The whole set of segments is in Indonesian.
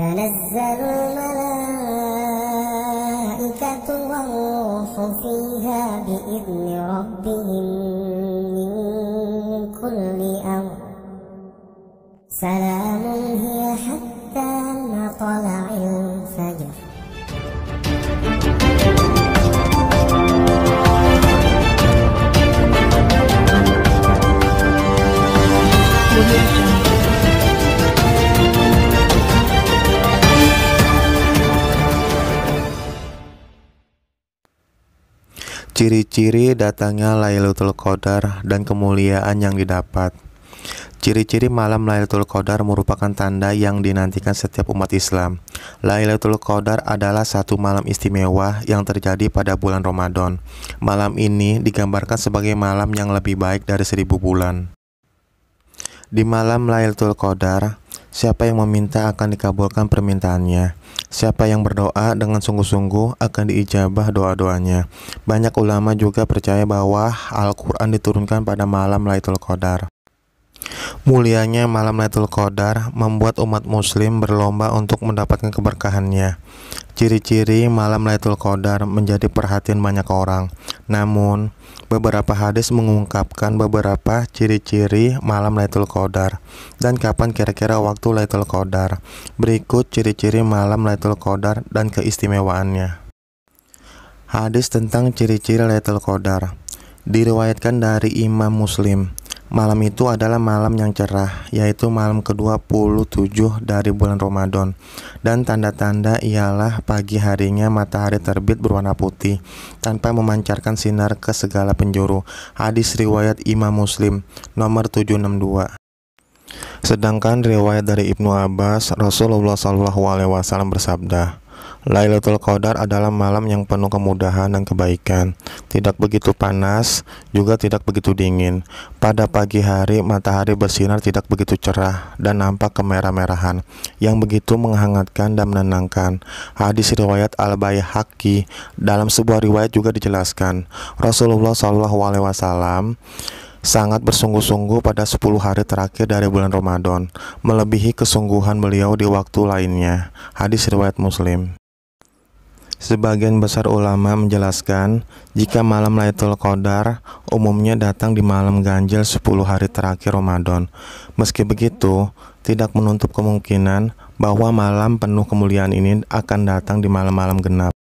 تنزل الملائكة والروح فيها بإذن ربهم من كل أمر سلام هي حتى مطلع Ciri-ciri datangnya Lailatul Qadar dan kemuliaan yang didapat. Ciri-ciri malam Lailatul Qadar merupakan tanda yang dinantikan setiap umat Islam. Lailatul Qadar adalah satu malam istimewa yang terjadi pada bulan Ramadan. Malam ini digambarkan sebagai malam yang lebih baik dari seribu bulan. Di malam Lailatul Qadar, Siapa yang meminta akan dikabulkan permintaannya. Siapa yang berdoa dengan sungguh-sungguh akan diijabah doa-doanya. Banyak ulama juga percaya bahwa Al-Quran diturunkan pada malam Laitul Qadar. Mulianya malam Lailatul Qadar membuat umat muslim berlomba untuk mendapatkan keberkahannya. Ciri-ciri malam Lailatul Qadar menjadi perhatian banyak orang. Namun, beberapa hadis mengungkapkan beberapa ciri-ciri malam Lailatul Qadar dan kapan kira-kira waktu Lailatul Qadar. Berikut ciri-ciri malam Lailatul Qadar dan keistimewaannya. Hadis tentang ciri-ciri Lailatul Qadar diriwayatkan dari Imam Muslim Malam itu adalah malam yang cerah, yaitu malam ke-27 dari bulan Ramadan. Dan tanda-tanda ialah pagi harinya matahari terbit berwarna putih, tanpa memancarkan sinar ke segala penjuru. Hadis riwayat Imam Muslim, nomor 762. Sedangkan riwayat dari Ibnu Abbas, Rasulullah SAW bersabda, Lailatul Qadar adalah malam yang penuh kemudahan dan kebaikan. Tidak begitu panas, juga tidak begitu dingin. Pada pagi hari, matahari bersinar tidak begitu cerah dan nampak kemerah-merahan, yang begitu menghangatkan dan menenangkan. Hadis riwayat al baihaqi dalam sebuah riwayat juga dijelaskan, Rasulullah SAW Wasallam sangat bersungguh-sungguh pada 10 hari terakhir dari bulan Ramadan, melebihi kesungguhan beliau di waktu lainnya. Hadis riwayat Muslim. Sebagian besar ulama menjelaskan jika malam Lailatul Qadar umumnya datang di malam ganjil 10 hari terakhir Ramadan. Meski begitu, tidak menutup kemungkinan bahwa malam penuh kemuliaan ini akan datang di malam-malam genap.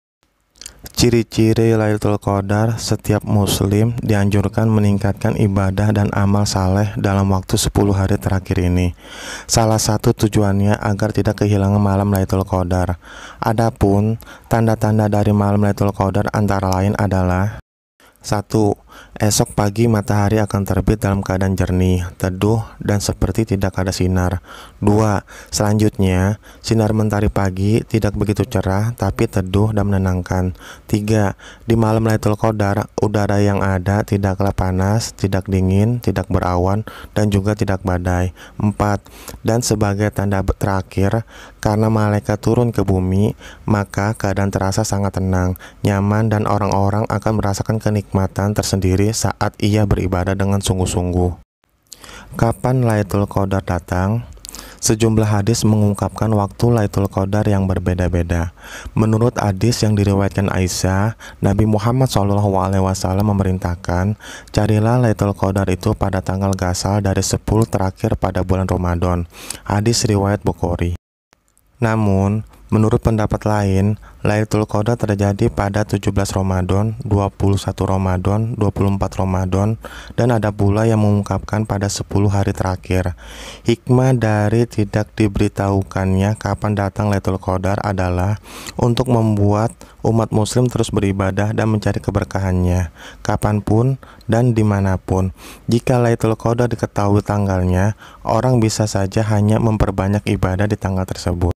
Ciri-ciri Lailatul Qadar, setiap muslim dianjurkan meningkatkan ibadah dan amal saleh dalam waktu 10 hari terakhir ini. Salah satu tujuannya agar tidak kehilangan malam Lailatul Qadar. Adapun tanda-tanda dari malam Lailatul Qadar antara lain adalah 1. Esok pagi matahari akan terbit dalam keadaan jernih, teduh, dan seperti tidak ada sinar. 2. Selanjutnya, sinar mentari pagi tidak begitu cerah tapi teduh dan menenangkan. 3. Di malam Laitul Qadar, udara yang ada tidaklah panas, tidak dingin, tidak berawan, dan juga tidak badai. 4. Dan sebagai tanda terakhir, karena malaikat turun ke bumi, maka keadaan terasa sangat tenang, nyaman, dan orang-orang akan merasakan kenikmatan tersendiri saat ia beribadah dengan sungguh-sungguh. Kapan Laitul Qadar datang? Sejumlah hadis mengungkapkan waktu Laitul Qadar yang berbeda-beda. Menurut hadis yang diriwayatkan Aisyah, Nabi Muhammad SAW memerintahkan, carilah Laitul Qadar itu pada tanggal gasal dari 10 terakhir pada bulan Ramadan. Hadis riwayat Bukhari. Namun, Menurut pendapat lain, Lailatul Qadar terjadi pada 17 Ramadan, 21 Ramadan, 24 Ramadan, dan ada pula yang mengungkapkan pada 10 hari terakhir. Hikmah dari tidak diberitahukannya kapan datang Lailatul Qadar adalah untuk membuat umat muslim terus beribadah dan mencari keberkahannya, kapanpun dan dimanapun. Jika Lailatul Qadar diketahui tanggalnya, orang bisa saja hanya memperbanyak ibadah di tanggal tersebut.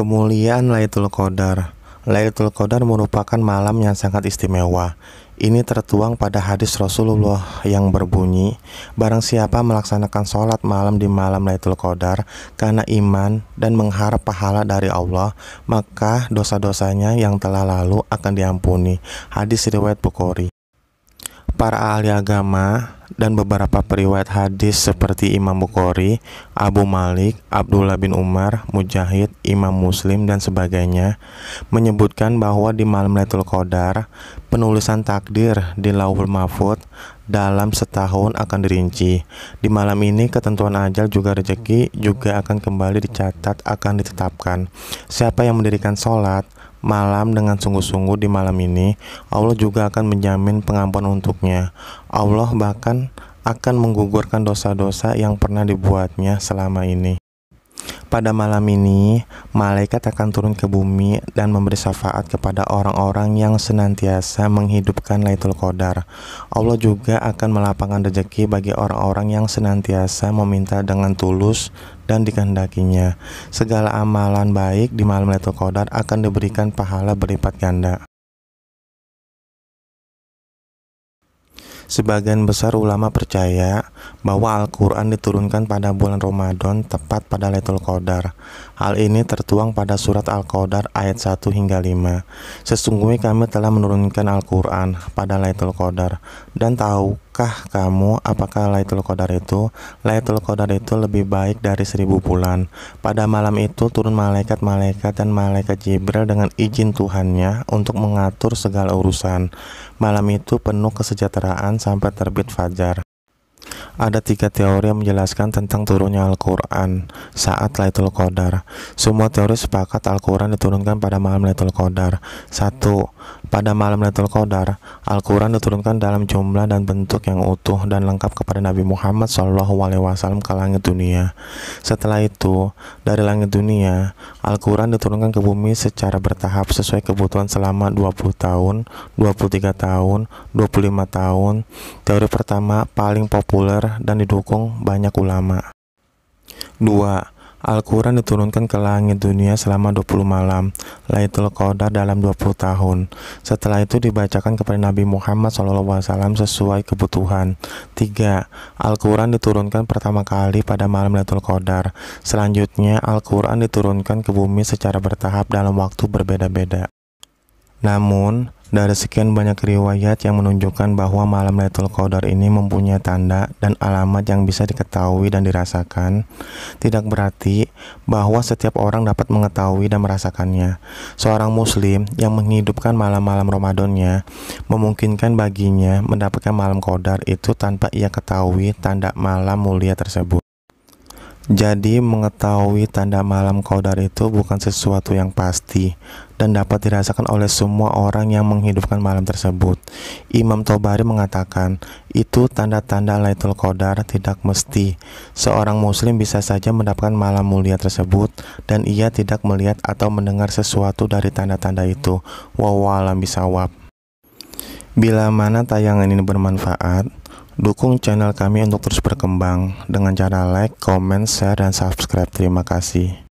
Kemuliaan Lailatul Qadar. Lailatul Qadar merupakan malam yang sangat istimewa. Ini tertuang pada hadis Rasulullah yang berbunyi, barang siapa melaksanakan sholat malam di malam Lailatul Qadar karena iman dan mengharap pahala dari Allah, maka dosa-dosanya yang telah lalu akan diampuni. Hadis riwayat Bukhari. Para ahli agama dan beberapa periwayat hadis seperti Imam Bukhari, Abu Malik, Abdullah bin Umar, Mujahid, Imam Muslim dan sebagainya menyebutkan bahwa di malam Lailatul Qadar penulisan takdir di Lauhul Mahfud dalam setahun akan dirinci. Di malam ini ketentuan ajal juga rezeki juga akan kembali dicatat akan ditetapkan. Siapa yang mendirikan sholat, malam dengan sungguh-sungguh di malam ini, Allah juga akan menjamin pengampunan untuknya. Allah bahkan akan menggugurkan dosa-dosa yang pernah dibuatnya selama ini. Pada malam ini, malaikat akan turun ke bumi dan memberi syafaat kepada orang-orang yang senantiasa menghidupkan Laitul Qadar. Allah juga akan melapangkan rezeki bagi orang-orang yang senantiasa meminta dengan tulus dan dikehendakinya. Segala amalan baik di malam Laitul Qadar akan diberikan pahala berlipat ganda. Sebagian besar ulama percaya bahwa Al-Quran diturunkan pada bulan Ramadan tepat pada Laitul Qadar. Hal ini tertuang pada surat Al-Qadar ayat 1 hingga 5. Sesungguhnya kami telah menurunkan Al-Quran pada Laitul Qadar dan tahu Tahukah kamu apakah Laitul Qadar itu? Laitul Qadar itu lebih baik dari seribu bulan. Pada malam itu turun malaikat-malaikat dan malaikat Jibril dengan izin Tuhannya untuk mengatur segala urusan. Malam itu penuh kesejahteraan sampai terbit fajar. Ada tiga teori yang menjelaskan tentang turunnya Al-Quran saat Laitul Qadar. Semua teori sepakat Al-Quran diturunkan pada malam Laitul Qadar. Satu, Pada malam Laitul Qadar, Al-Quran diturunkan dalam jumlah dan bentuk yang utuh dan lengkap kepada Nabi Muhammad SAW ke langit dunia. Setelah itu, dari langit dunia, Al-Quran diturunkan ke bumi secara bertahap sesuai kebutuhan selama 20 tahun, 23 tahun, 25 tahun. Teori pertama paling populer besar dan didukung banyak ulama. 2. Al-Quran diturunkan ke langit dunia selama 20 malam, Laitul Qadar dalam 20 tahun. Setelah itu dibacakan kepada Nabi Muhammad SAW sesuai kebutuhan. 3. Al-Quran diturunkan pertama kali pada malam Laitul Qadar. Selanjutnya, Al-Quran diturunkan ke bumi secara bertahap dalam waktu berbeda-beda. Namun, dari sekian banyak riwayat yang menunjukkan bahwa malam Lailatul Qadar ini mempunyai tanda dan alamat yang bisa diketahui dan dirasakan, tidak berarti bahwa setiap orang dapat mengetahui dan merasakannya. Seorang muslim yang menghidupkan malam-malam Ramadannya memungkinkan baginya mendapatkan malam Qadar itu tanpa ia ketahui tanda malam mulia tersebut. Jadi, mengetahui tanda malam kaudar itu bukan sesuatu yang pasti dan dapat dirasakan oleh semua orang yang menghidupkan malam tersebut. Imam Tobari mengatakan, itu tanda-tanda Laitul Qadar tidak mesti. Seorang muslim bisa saja mendapatkan malam mulia tersebut dan ia tidak melihat atau mendengar sesuatu dari tanda-tanda itu. Wawalam bisawab. Bila mana tayangan ini bermanfaat, Dukung channel kami untuk terus berkembang dengan cara like, comment, share, dan subscribe. Terima kasih.